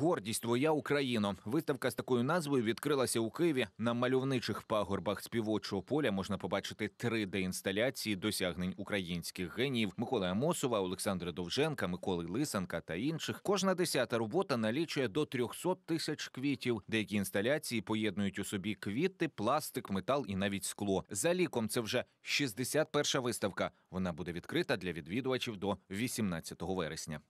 Гордість твоя Україно. Виставка з такою назвою відкрилася у Києві. На мальовничих пагорбах співочого поля можна побачити 3D інсталяції досягнень українських геніїв Миколи Амосова, Олександра Довженка, Миколи Лисанка та інших. Кожна десята робота налічує до 300 тисяч квітів. Деякі інсталяції поєднують у собі квіти, пластик, метал і навіть скло. За ліком це вже 61-ша виставка. Вона буде відкрита для відвідувачів до 18 вересня.